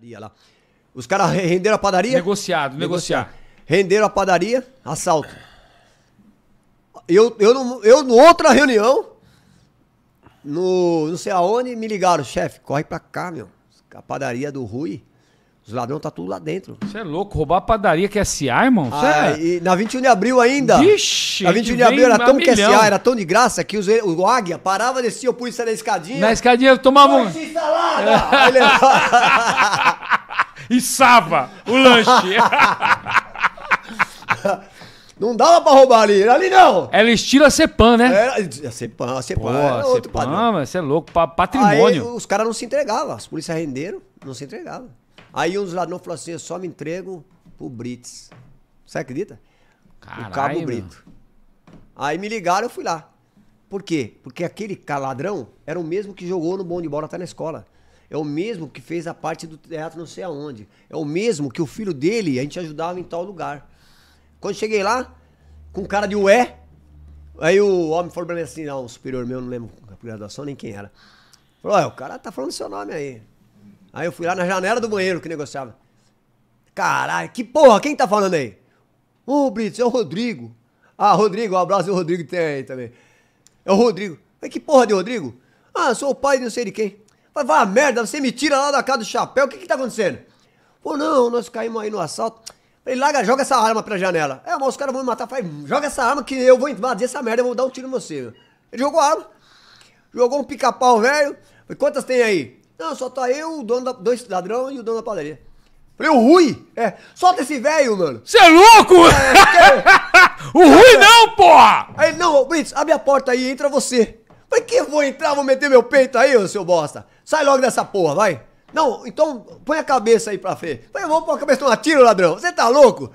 padaria lá. Os caras renderam a padaria? Negociado, negociar. Renderam a padaria, assalto. Eu, eu, eu, eu reunião, no não sei aonde, me ligaram, chefe, corre pra cá, meu. A padaria do Rui. Os ladrões tá tudo lá dentro. Você é louco, roubar a padaria que é SA, irmão? É- ah, é... E na 21 de abril ainda. Vixe! Na 21 de abril era tão que é SA, era tão de graça que os, o Águia parava, descia o isso na escadinha. Na escadinha eu tomava um. salada! e Sava, o lanche. Não dava pra roubar ali. Ali não. Ela estila Cepan, né? a Cepan, Cepan. Pô, era outro Cepan, padrão. mas você é louco. patrimônio. Aí, os caras não se entregavam. As polícias renderam, não se entregavam. Aí um dos ladrões falou assim, eu só me entrego pro Brits. Você acredita? o Cabo Brito. Aí me ligaram, eu fui lá. Por quê? Porque aquele ladrão era o mesmo que jogou no bom de bola até na escola. É o mesmo que fez a parte do teatro não sei aonde. É o mesmo que o filho dele, a gente ajudava em tal lugar. Quando cheguei lá, com cara de ué, aí o homem falou pra mim assim, não, um superior meu, não lembro a graduação nem quem era. Falou, olha, o cara tá falando seu nome aí. Aí eu fui lá na janela do banheiro que negociava. Caralho, que porra, quem tá falando aí? Ô, oh, Brito, é o Rodrigo. Ah, Rodrigo, um abraço do Rodrigo tem aí também. É o Rodrigo. Mas que porra de Rodrigo? Ah, sou o pai de não sei de quem. Falei, vai a merda, você me tira lá da casa do chapéu, o que que tá acontecendo? Pô, não, nós caímos aí no assalto. Falei, larga, joga essa arma pra janela. É, mas os caras vão me matar. Falei, joga essa arma que eu vou invadir essa merda, eu vou dar um tiro em você. Ele jogou a arma, jogou um pica-pau velho. Falei, quantas tem aí? Não, só tá eu, o dono da, dois ladrão e o dono da padaria. Falei, o Rui? É, solta esse velho, mano. Você é louco? É, é, é, é. o Rui não, porra! Aí, não, Brits, abre a porta aí, entra você. Por que eu vou entrar, vou meter meu peito aí, ô seu bosta? Sai logo dessa porra, vai. Não, então põe a cabeça aí pra frente. Falei, vamos pôr a cabeça no tiro, ladrão. Você tá louco?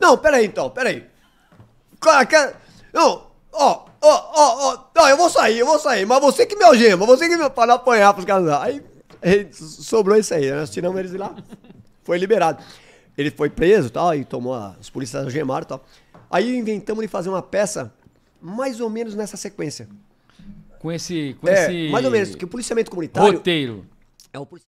Não, peraí então, peraí. Cara, quer... É- não, ó, ó, ó, ó. Não, eu vou sair, eu vou sair. Mas você que me algema, você que me... Pra apanhar pros caras lá. Aí, aí sobrou isso aí, nós tiramos eles de lá. Foi liberado. Ele foi preso e tal, e tomou a... Os policiais algemaram e tal. Aí inventamos de fazer uma peça mais ou menos nessa sequência com esse. Com é, esse mais ou menos, que o policiamento comunitário. Roteiro. É o policiamento.